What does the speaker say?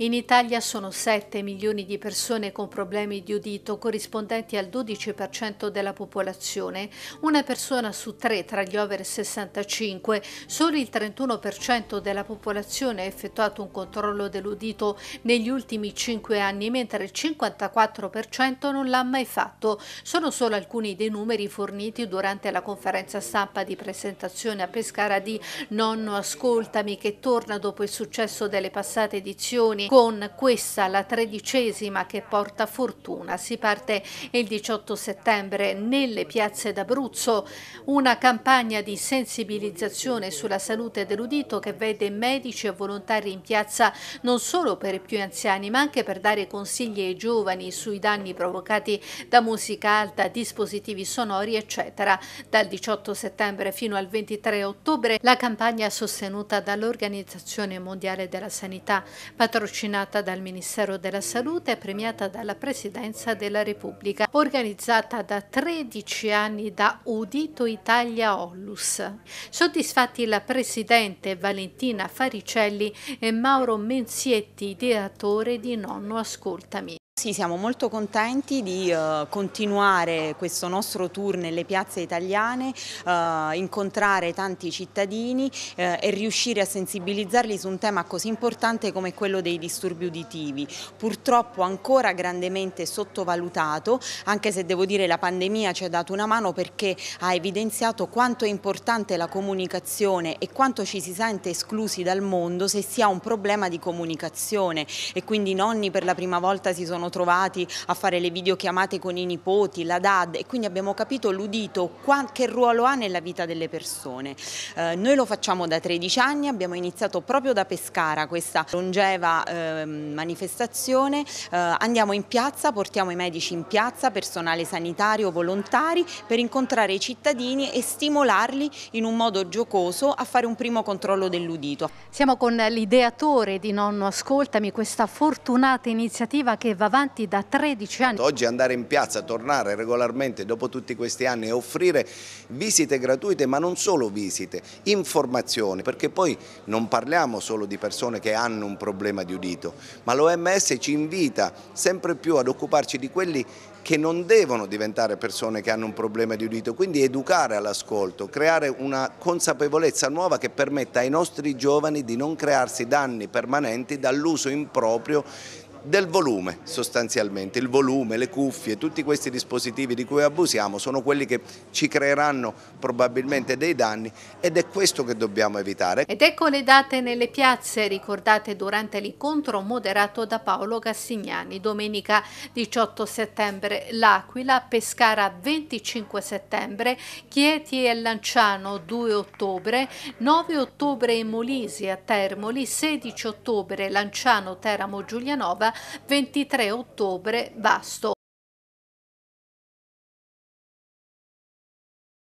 In Italia sono 7 milioni di persone con problemi di udito, corrispondenti al 12% della popolazione. Una persona su tre tra gli over 65. Solo il 31% della popolazione ha effettuato un controllo dell'udito negli ultimi 5 anni, mentre il 54% non l'ha mai fatto. Sono solo alcuni dei numeri forniti durante la conferenza stampa di presentazione a Pescara di Nonno Ascoltami, che torna dopo il successo delle passate edizioni con questa la tredicesima che porta fortuna. Si parte il 18 settembre nelle piazze d'Abruzzo una campagna di sensibilizzazione sulla salute dell'udito che vede medici e volontari in piazza non solo per i più anziani ma anche per dare consigli ai giovani sui danni provocati da musica alta, dispositivi sonori eccetera. Dal 18 settembre fino al 23 ottobre la campagna sostenuta dall'Organizzazione Mondiale della Sanità patrocinata patrocinata dal Ministero della Salute e premiata dalla Presidenza della Repubblica, organizzata da 13 anni da Udito Italia Ollus. Soddisfatti la Presidente Valentina Faricelli e Mauro Menzietti, ideatore di Nonno Ascoltami. Sì, siamo molto contenti di uh, continuare questo nostro tour nelle piazze italiane, uh, incontrare tanti cittadini uh, e riuscire a sensibilizzarli su un tema così importante come quello dei disturbi uditivi, purtroppo ancora grandemente sottovalutato, anche se devo dire la pandemia ci ha dato una mano perché ha evidenziato quanto è importante la comunicazione e quanto ci si sente esclusi dal mondo se si ha un problema di comunicazione e quindi i nonni per la prima volta si sono siamo trovati a fare le videochiamate con i nipoti, la DAD e quindi abbiamo capito l'udito che ruolo ha nella vita delle persone. Eh, noi lo facciamo da 13 anni, abbiamo iniziato proprio da Pescara questa longeva eh, manifestazione, eh, andiamo in piazza, portiamo i medici in piazza, personale sanitario, volontari per incontrare i cittadini e stimolarli in un modo giocoso a fare un primo controllo dell'udito. Siamo con l'ideatore di Nonno Ascoltami, questa fortunata iniziativa che va avanti avanti da 13 anni. Oggi andare in piazza, tornare regolarmente dopo tutti questi anni e offrire visite gratuite, ma non solo visite, informazioni, perché poi non parliamo solo di persone che hanno un problema di udito, ma l'OMS ci invita sempre più ad occuparci di quelli che non devono diventare persone che hanno un problema di udito, quindi educare all'ascolto, creare una consapevolezza nuova che permetta ai nostri giovani di non crearsi danni permanenti dall'uso improprio del volume sostanzialmente, il volume, le cuffie, tutti questi dispositivi di cui abusiamo sono quelli che ci creeranno probabilmente dei danni ed è questo che dobbiamo evitare. Ed ecco le date nelle piazze ricordate durante l'incontro moderato da Paolo Gassignani, domenica 18 settembre L'Aquila, Pescara 25 settembre, Chieti e Lanciano 2 ottobre, 9 ottobre in Molisi a Termoli, 16 ottobre Lanciano Teramo Giulianova, 23 ottobre Vasto.